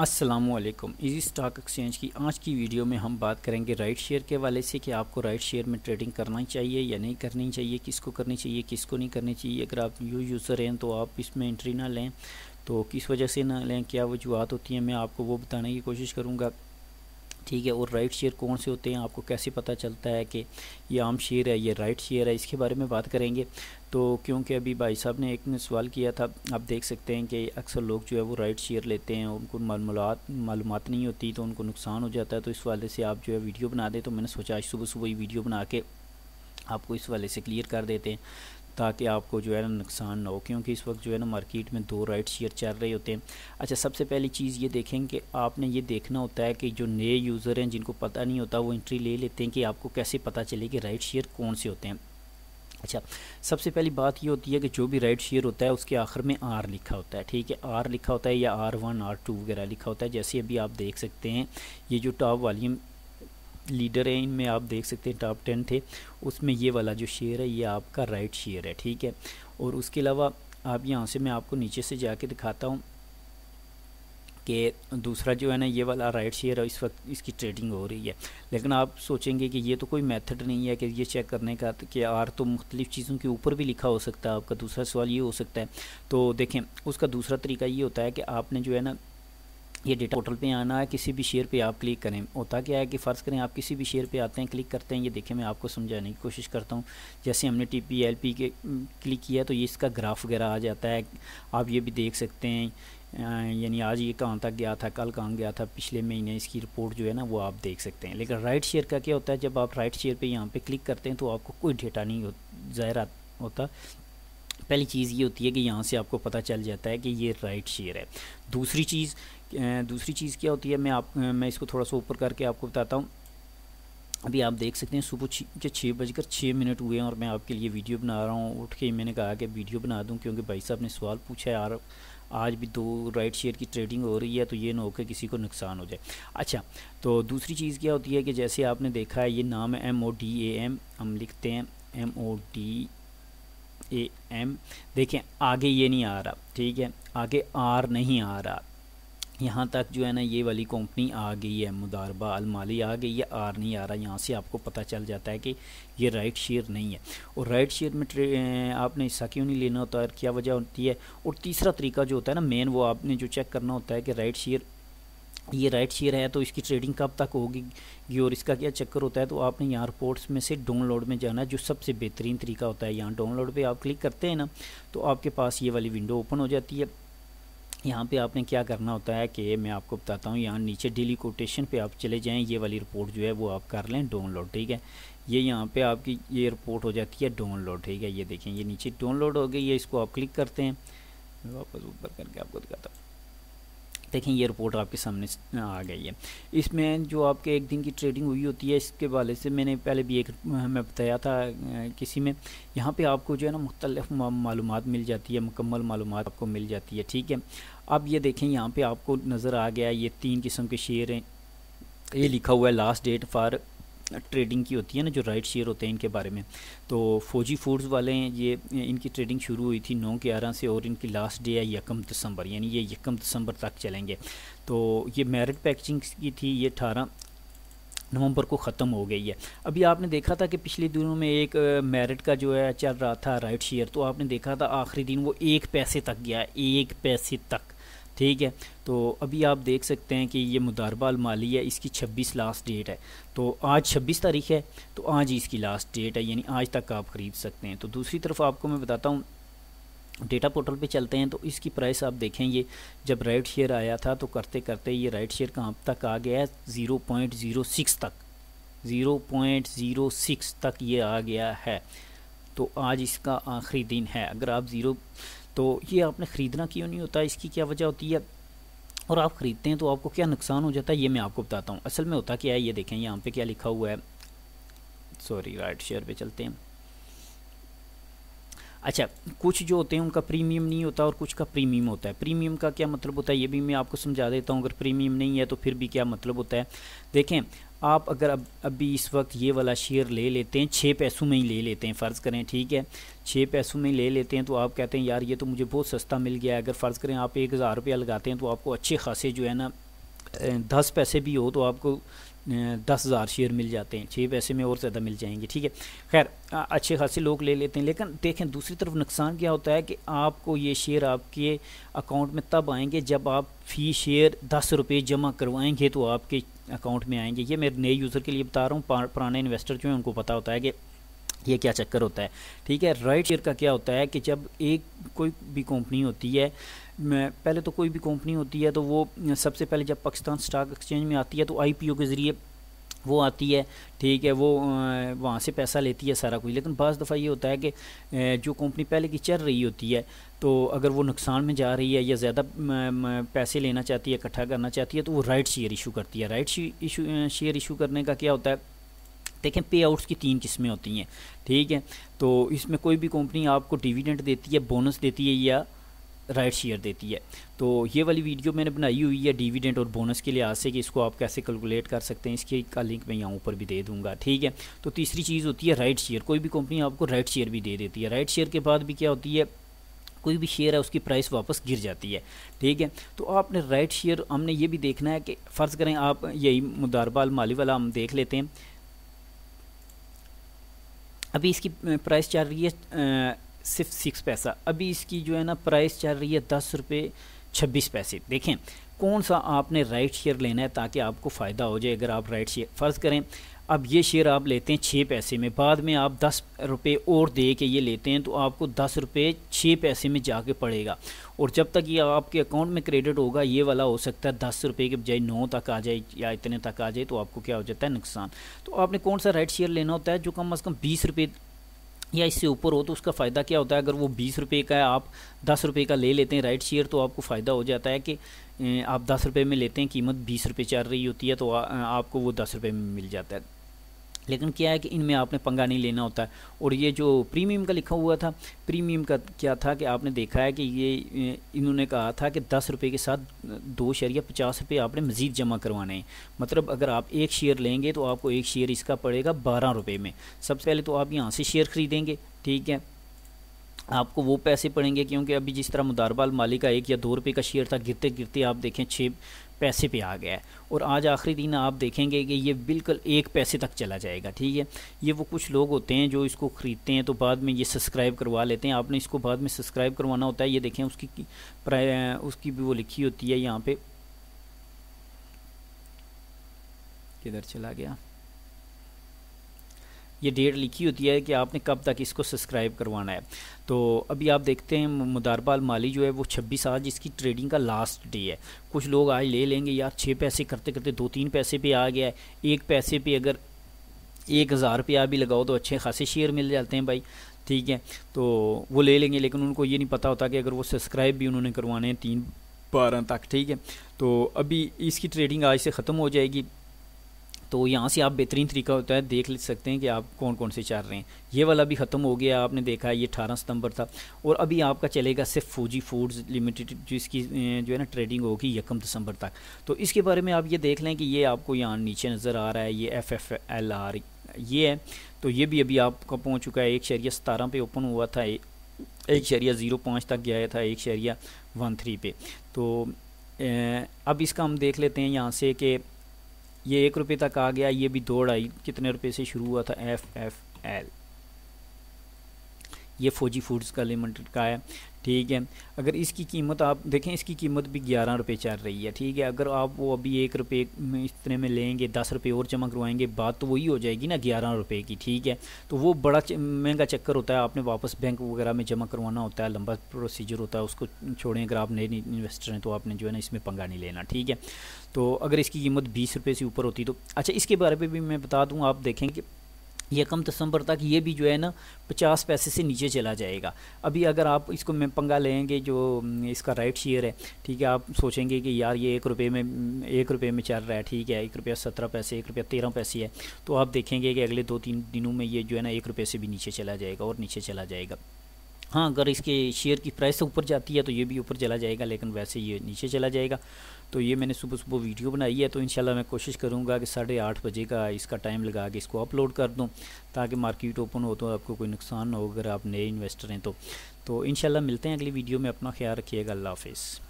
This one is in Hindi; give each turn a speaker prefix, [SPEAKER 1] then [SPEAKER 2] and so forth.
[SPEAKER 1] असलम ईजी स्टॉक एक्सचेंज की आज की वीडियो में हम बात करेंगे राइट शेयर के वाले से कि आपको राइट शेयर में ट्रेडिंग करना चाहिए या नहीं करनी चाहिए किसको करनी चाहिए किसको नहीं करनी चाहिए अगर आप न्यू यूज़र हैं तो आप इसमें एंट्री ना लें तो किस वजह से ना लें क्या वजूहत होती हैं मैं आपको वो बताने की कोशिश करूँगा ठीक है और राइट शेयर कौन से होते हैं आपको कैसे पता चलता है कि ये आम शेयर है ये राइट शेयर है इसके बारे में बात करेंगे तो क्योंकि अभी भाई साहब ने एक ने सवाल किया था आप देख सकते हैं कि अक्सर लोग जो है वो राइट शेयर लेते हैं उनको मालूम नहीं होती तो उनको नुकसान हो जाता है तो इस वाले से आप जो है वीडियो बना दें तो मैंने सोचा आज सुबह सुबह ही वीडियो बना के आपको इस वाले से क्लियर कर देते हैं ताकि आपको जो है ना नुकसान ना हो क्योंकि इस वक्त जो है ना मार्केट में दो राइट शेयर चल रहे होते हैं अच्छा सबसे पहली चीज़ ये देखें कि आपने ये देखना होता है कि जो नए यूज़र हैं जिनको पता नहीं होता वो एंट्री ले लेते हैं कि आपको कैसे पता चले कि राइट शेयर कौन से होते हैं अच्छा सबसे पहली बात ये होती है कि जो भी राइट शेयर होता है उसके आखिर में आर लिखा होता है ठीक है आर लिखा होता है या आर वन आर टू वगैरह लिखा होता है जैसे अभी आप देख सकते हैं ये जो टॉप वाली लीडर हैं इनमें आप देख सकते हैं टॉप टेन थे उसमें ये वाला जो शेयर है ये आपका राइट शेयर है ठीक है और उसके अलावा आप यहाँ से मैं आपको नीचे से जाके दिखाता हूँ कि दूसरा जो है ना ये वाला राइट शेयर इस वक्त इसकी ट्रेडिंग हो रही है लेकिन आप सोचेंगे कि ये तो कोई मेथड नहीं है कि ये चेक करने का तो कि आर तो मुख्तलिफ़ चीज़ों के ऊपर भी लिखा हो सकता है आपका दूसरा सवाल ये हो सकता है तो देखें उसका दूसरा तरीका ये होता है कि आपने जो है ना ये डेटा पोर्टल पे आना है किसी भी शेयर पे आप क्लिक करें होता क्या है कि फ़र्ज़ करें आप किसी भी शेयर पे आते हैं क्लिक करते हैं ये देखें मैं आपको समझाने की कोशिश करता हूँ जैसे हमने टी पी एल पी के क्लिक किया तो ये इसका ग्राफ वगैरह आ जाता है आप ये भी देख सकते हैं यानी आज ये कहाँ तक गया था कल कहाँ गया था पिछले महीने इसकी रिपोर्ट जो है ना वो आप देख सकते हैं लेकिन राइट शेयर का क्या होता है जब आप राइट शेयर पर यहाँ पर क्लिक करते हैं तो आपको कोई डेटा नहीं हो ज़ाहिर होता पहली चीज़ ये होती है कि यहाँ से आपको पता चल जाता है कि ये राइट शेयर है दूसरी चीज़ दूसरी चीज़ क्या होती है मैं आप मैं इसको थोड़ा सा ऊपर करके आपको बताता हूँ अभी आप देख सकते हैं सुबह छः अच्छा, छः बजकर छः मिनट हुए हैं और मैं आपके लिए वीडियो बना रहा हूँ उठ के मैंने कहा कि वीडियो बना दूँ क्योंकि भाई साहब ने सवाल पूछा है यार आज भी दो राइट शेयर की ट्रेडिंग हो रही है तो ये ना हो किसी को नुकसान हो जाए अच्छा तो दूसरी चीज़ क्या होती है कि जैसे आपने देखा है ये नाम है M O D A M हम लिखते हैं M O D A M देखें आगे ये नहीं आ रहा ठीक है आगे आर नहीं आ रहा यहाँ तक जो है ना ये वाली कंपनी आ गई है मुदारबा अलमाली आ गई है आर नहीं आ रहा यहाँ से आपको पता चल जाता है कि ये राइट शेयर नहीं है और राइट शेयर में आपने हिस्सा क्यों नहीं लेना होता है क्या वजह होती है और तीसरा तरीका जो होता है ना मेन वो आपने जो चेक करना होता है कि राइट शेयर ये राइट शेयर है तो इसकी ट्रेडिंग कब तक होगी और इसका क्या चक्कर होता है तो आपने यहाँ रिपोर्ट्स में से डाउनलोड में जाना है जो सबसे बेहतरीन तरीका होता है यहाँ डाउनलोड पे आप क्लिक करते हैं ना तो आपके पास ये वाली विंडो ओपन हो जाती है यहाँ पे आपने क्या करना होता है कि मैं आपको बताता हूँ यहाँ नीचे डेली कोटेशन पे आप चले जाएं ये वाली रिपोर्ट जो है वो आप कर लें डाउनलोड ठीक है ये यहाँ पे आपकी ये रिपोर्ट हो जाती है डाउनलोड ठीक है ये देखें ये नीचे डाउनलोड हो गई ये इसको आप क्लिक करते हैं वापस ऊपर करके आपको दिखाता हूँ देखें ये रिपोर्ट आपके सामने आ गई है इसमें जो आपके एक दिन की ट्रेडिंग हुई होती है इसके वाले से मैंने पहले भी एक मैं बताया था किसी में यहाँ पे आपको जो है ना मुख्तलिफ मालूम मिल जाती है मुकम्मल मालूम आपको मिल जाती है ठीक है अब ये देखें यहाँ पर आपको नज़र आ गया ये तीन किस्म के शेयर हैं ये लिखा हुआ है लास्ट डेट फॉर ट्रेडिंग की होती है ना जो राइट शेयर होते हैं इनके बारे में तो फौजी फूड्स वाले ये इनकी ट्रेडिंग शुरू हुई थी नौ ग्यारह से और इनकी लास्ट डे है यकम दिसंबर यानी ये यकम दिसंबर तक चलेंगे तो ये मेरिट पैकेजिंग की थी ये अठारह नवंबर को ख़त्म हो गई है अभी आपने देखा था कि पिछले दिनों में एक मेरिट का जो है चल रहा था राइट शेयर तो आपने देखा था आखिरी दिन वो एक पैसे तक गया एक पैसे तक ठीक है तो अभी आप देख सकते हैं कि ये मुदारबा माली है इसकी 26 लास्ट डेट है तो आज 26 तारीख है तो आज ही इसकी लास्ट डेट है यानी आज तक आप ख़रीद सकते हैं तो दूसरी तरफ आपको मैं बताता हूँ डेटा पोर्टल पे चलते हैं तो इसकी प्राइस आप देखेंगे जब राइट शेयर आया था तो करते करते ये राइट शेयर कहाँ तक आ गया है ज़ीरो पॉइंट ज़ीरो सिक्स तक ज़ीरो पॉइंट ज़ीरो सिक्स तक ये आ गया है तो आज इसका आखिरी दिन है अगर आप ज़ीरो तो ये आपने ख़रीदना क्यों नहीं होता इसकी क्या वजह होती है और आप ख़रीदते हैं तो आपको क्या नुकसान हो जाता है ये मैं आपको बताता हूँ असल में होता क्या है ये देखें यहाँ पे क्या लिखा हुआ है सॉरी राइट शेयर पे चलते हैं अच्छा कुछ जो होते हैं उनका प्रीमियम नहीं होता और कुछ का प्रीमियम होता है प्रीमियम का क्या मतलब होता है ये भी मैं आपको समझा देता हूँ अगर प्रीमियम नहीं है तो फिर भी क्या मतलब होता है देखें आप अगर अब अभी इस वक्त ये वाला शेयर ले लेते हैं छः पैसों में ही ले लेते हैं फ़र्ज़ करें ठीक है छः पैसों में ले लेते हैं तो आप कहते हैं यार ये तो मुझे बहुत सस्ता मिल गया है अगर फ़र्ज़ करें आप एक हज़ार रुपया लगाते हैं तो आपको अच्छे खासे जो है ना दस पैसे भी हो तो आपको दस हज़ार शेयर मिल जाते हैं छः पैसे में और ज़्यादा मिल जाएंगे ठीक है खैर अच्छे खासे लोग ले लेते हैं लेकिन देखें दूसरी तरफ नुकसान क्या होता है कि आपको ये शेयर आपके अकाउंट में तब आएंगे जब आप फ़ी शेयर दस रुपये जमा करवाएंगे तो आपके अकाउंट में आएंगे ये मैं नए यूज़र के लिए बता रहा हूँ पुराने इन्वेस्टर जो हैं उनको पता होता है कि ये क्या चक्कर होता है ठीक है राइट शेयर का क्या होता है कि जब एक कोई भी कंपनी होती है पहले तो कोई भी कंपनी होती है तो वो सबसे पहले जब पाकिस्तान स्टॉक एक्सचेंज में आती है तो आईपीओ के ज़रिए वो आती है ठीक है वो वहाँ से पैसा लेती है सारा कुछ लेकिन बज़ दफ़ा ये होता है कि जो कंपनी पहले की चल रही होती है तो अगर वो नुकसान में जा रही है या ज़्यादा पैसे लेना चाहती है इकट्ठा करना चाहती है तो वो राइट शेयर इशू करती है राइट शेयर इशू करने का क्या होता है देखें पे आउट्स की तीन किस्में होती हैं ठीक है तो इसमें कोई भी कंपनी आपको डिविडेंट देती है बोनस देती है या राइट शेयर देती है तो ये वाली वीडियो मैंने बनाई हुई है डिविडेंट और बोनस के लिहाज से कि इसको आप कैसे कैलकुलेट कर सकते हैं इसके का लिंक मैं यहाँ ऊपर भी दे दूँगा ठीक है तो तीसरी चीज़ होती है राइट शेयर कोई भी कंपनी आपको राइट शेयर भी दे देती है राइट शेयर के बाद भी क्या होती है कोई भी शेयर है उसकी प्राइस वापस गिर जाती है ठीक है तो आपने राइट शेयर हमने ये भी देखना है कि फ़र्ज़ करें आप यही मुदारबाल माली वाला हम देख लेते हैं अभी इसकी प्राइस चल रही है सिर्फ सिक्स पैसा अभी इसकी जो है ना प्राइस चल रही है दस रुपये छब्बीस पैसे देखें कौन सा आपने राइट शेयर लेना है ताकि आपको फ़ायदा हो जाए अगर आप राइट शेयर फ़र्ज़ करें अब ये शेयर आप लेते हैं छः पैसे में बाद में आप दस रुपये और दे के ये लेते हैं तो आपको दस रुपये छः पैसे में जाके पड़ेगा और जब तक ये आपके अकाउंट में क्रेडिट होगा ये वाला हो सकता है दस रुपये के बजाय नौ तक आ जाए या इतने तक आ जाए तो आपको क्या हो जाता है नुकसान तो आपने कौन सा राइट शेयर लेना होता है जो कम अज़ कम बीस रुपये या इससे ऊपर हो तो उसका फ़ायदा क्या होता है अगर वो बीस रुपये का है आप दस रुपये का ले लेते हैं राइट शेयर तो आपको फ़ायदा हो जाता है कि आप दस रुपये में लेते हैं कीमत बीस रुपये चल रही होती है तो आ, आपको वो दस रुपये में मिल जाता है लेकिन क्या है कि इनमें आपने पंगा नहीं लेना होता है और ये जो प्रीमियम का लिखा हुआ था प्रीमियम का क्या था कि आपने देखा है कि ये इन्होंने कहा था कि दस रुपये के साथ दो शेयर या पचास रुपये आपने मज़ीद जमा करवाने हैं मतलब अगर आप एक शेयर लेंगे तो आपको एक शेयर इसका पड़ेगा बारह रुपये में सबसे पहले तो आप यहाँ से शेयर ख़रीदेंगे ठीक है आपको वो पैसे पड़ेंगे क्योंकि अभी जिस तरह मुदारबाल मालिक का एक या दो रुपये का शेयर था गिरते गिरते आप देखें छः पैसे पे आ गया है और आज आखिरी दिन आप देखेंगे कि ये बिल्कुल एक पैसे तक चला जाएगा ठीक है ये वो कुछ लोग होते हैं जो इसको ख़रीदते हैं तो बाद में ये सब्सक्राइब करवा लेते हैं आपने इसको बाद में सब्सक्राइब करवाना होता है ये देखें उसकी उसकी भी वो लिखी होती है यहाँ पर किधर चला गया ये डेट लिखी होती है कि आपने कब तक इसको सब्सक्राइब करवाना है तो अभी आप देखते हैं मुदारबाल माली जो है वो छब्बीस आज इसकी ट्रेडिंग का लास्ट डे है कुछ लोग आज ले लेंगे यार छः पैसे करते करते दो तीन पैसे पे आ गया है एक पैसे पे अगर एक हज़ार रुपया भी लगाओ तो अच्छे खासे शेयर मिल जाते हैं भाई ठीक है तो वो ले लेंगे लेकिन उनको ये नहीं पता होता कि अगर वो सब्सक्राइब भी उन्होंने करवाने हैं तीन बारह तक ठीक है तो अभी इसकी ट्रेडिंग आज से ख़त्म हो जाएगी तो यहाँ से आप बेहतरीन तरीका होता है देख ले सकते हैं कि आप कौन कौन से चल रहे हैं ये वाला भी ख़त्म हो गया आपने देखा ये अठारह सितंबर था और अभी आपका चलेगा सिर्फ फूजी फूड्स लिमिटेड जिसकी जो है ना ट्रेडिंग होगी यकम दिसंबर तक तो इसके बारे में आप ये देख लें कि ये आपको यहाँ नीचे नज़र आ रहा है ये एफ एफ एल आर ये है तो ये भी अभी आपका पहुँच चुका है एक शरिया सतारह पे ओपन हुआ था एक शरिया ज़ीरो पाँच तक गया था एक शरिया वन थ्री पे तो अब इसका हम देख लेते हैं यहाँ से कि ये एक रुपये तक आ गया ये भी दो ढाई कितने रुपए से शुरू हुआ था एफ एफ एल ये फौजी फूड्स का लिमिटेड का है ठीक है अगर इसकी कीमत आप देखें इसकी कीमत भी ग्यारह रुपये चल रही है ठीक है अगर आप वो अभी एक रुपये में इतने में लेंगे दस रुपये और जमा करवाएंगे बात तो वही हो जाएगी ना ग्यारह रुपये की ठीक है तो वो बड़ा महंगा चक्कर होता है आपने वापस बैंक वगैरह में जमा करवाना होता है लंबा प्रोसीजर होता है उसको छोड़ें अगर आप नए इन्वेस्टर हैं तो आपने जो है ना इसमें पंगा नहीं लेना ठीक है तो अगर इसकी कीमत बीस रुपये से ऊपर होती तो अच्छा इसके बारे में भी मैं बता दूँ आप देखें कि यकम दिसंबर तक ये भी जो है ना पचास पैसे से नीचे चला जाएगा अभी अगर आप इसको मैं पंगा लेंगे जो हम्म, इसका राइट शेयर है ठीक है आप सोचेंगे कि यार ये एक रुपये में हम्म, एक रुपये में चल रहा है ठीक है एक रुपया सत्रह पैसे एक रुपया तेरह पैसे है तो आप देखेंगे कि अगले दो तीन दिनों में ये जो है ना एक रुपये से भी नीचे चला जाएगा और नीचे चला जाएगा हाँ अगर इसके शेयर की प्राइस ऊपर जाती है तो ये भी ऊपर चला जाएगा लेकिन वैसे ये नीचे चला जाएगा तो ये मैंने सुबह सुबह वीडियो बनाई है तो इंशाल्लाह मैं कोशिश करूँगा कि साढ़े आठ बजे का इसका टाइम लगा के इसको अपलोड कर दूँ ताकि मार्केट ओपन हो तो आपको कोई नुकसान हो अगर आप नए इन्वेस्टर हैं तो, तो इन मिलते हैं अगली वीडियो में अपना ख्याल रखिएगा अल्लाह हाफिज़